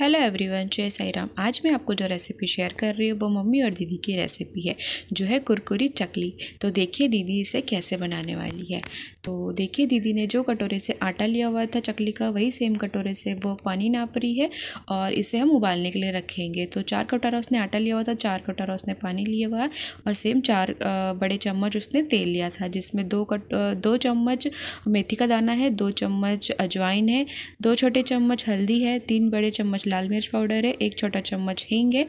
hello everyone जय साई राम आज मैं आपको जो रेसिपी शेयर कर रही हूँ वो मम्मी और दीदी की रेसिपी है जो है कुरकुरी चकली तो देखिए दीदी इसे कैसे बनाने वाली है तो देखिए दीदी ने जो कटोरे से आटा लिया हुआ था चकली का वही सेम कटोरे से वो पानी नाप रही है और इसे हम उबालने के लिए रखेंगे तो चार कटोरा उसने आटा लिया हुआ था चार कटोरा उसने पानी लिया हुआ है और सेम चार बड़े चम्मच उसने तेल लिया था जिसमें दो कट दो चम्मच मेथी का दाना है दो चम्मच अजवाइन है दो छोटे चम्मच हल्दी है तीन बड़े चम्मच लाल मिर्च पाउडर है एक छोटा चम्मच हींग है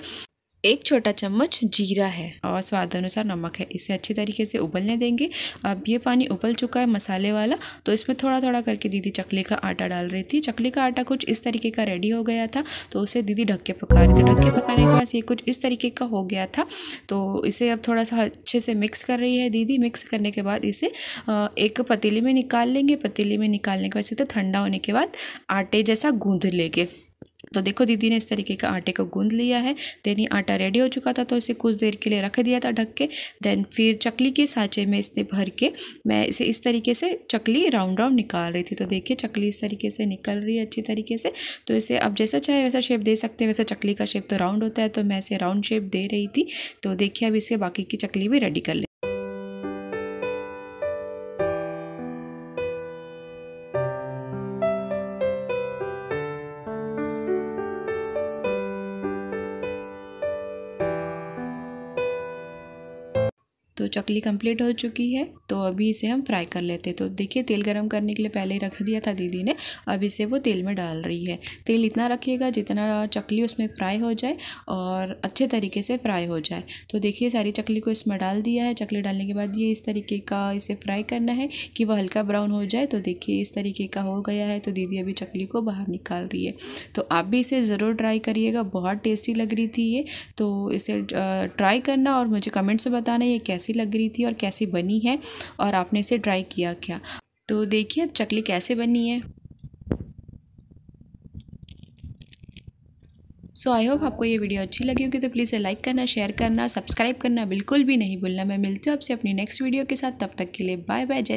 एक छोटा चम्मच जीरा है और स्वाद अनुसार नमक है इसे अच्छी तरीके से उबलने देंगे अब ये पानी उबल चुका है मसाले वाला तो इसमें थोड़ा थोड़ा करके दीदी चकली का आटा डाल रही थी चकली का आटा कुछ इस तरीके का रेडी हो गया था तो उसे दीदी ढक के पका रही थी ढक के पकाने के बाद ये कुछ इस तरीके का हो गया था तो इसे अब थोड़ा सा अच्छे से मिक्स कर रही है दीदी मिक्स करने के बाद इसे एक पतीली में निकाल लेंगे पतीली में निकालने के बाद इसे तो ठंडा होने के बाद आटे जैसा गूँध लेंगे तो देखो दीदी ने इस तरीके का आटे को गूंद लिया है देन आटा रेडी हो चुका था तो इसे कुछ देर के लिए रख दिया था ढक के देन फिर चकली के साँचे में इसने भर के मैं इसे इस तरीके से चकली राउंड राउंड निकाल रही थी तो देखिए चकली इस तरीके से निकल रही है अच्छी तरीके से तो इसे अब जैसा चाहे वैसा शेप दे सकते हैं वैसे चकली का शेप तो राउंड होता है तो मैं इसे राउंड शेप दे रही थी तो देखिए अब इसे बाकी की चकली भी रेडी कर ले तो चकली कंप्लीट हो चुकी है तो अभी इसे हम फ्राई कर लेते हैं तो देखिए तेल गरम करने के लिए पहले ही रख दिया था दीदी ने अब इसे वो तेल में डाल रही है तेल इतना रखिएगा जितना चकली उसमें फ्राई हो जाए और अच्छे तरीके से फ्राई हो जाए तो देखिए सारी चकली को इसमें डाल दिया है चकली डालने के बाद ये इस तरीके का इसे फ्राई करना है कि वह हल्का ब्राउन हो जाए तो देखिए इस तरीके का हो गया है तो दीदी अभी चकली को बाहर निकाल रही है तो आप भी इसे ज़रूर ट्राई करिएगा बहुत टेस्टी लग रही थी ये तो इसे ट्राई करना और मुझे कमेंट से बताना ये कैसे कैसी लग रही थी और कैसी बनी है और आपने इसे ट्राई किया क्या तो देखिए अब चकली कैसे बनी है सो आई होप आपको ये वीडियो अच्छी लगी होगी तो प्लीज़ लाइक करना शेयर करना सब्सक्राइब करना बिल्कुल भी नहीं भूलना मैं मिलती हूँ आपसे अपनी नेक्स्ट वीडियो के साथ तब तक के लिए बाय बाय जैसे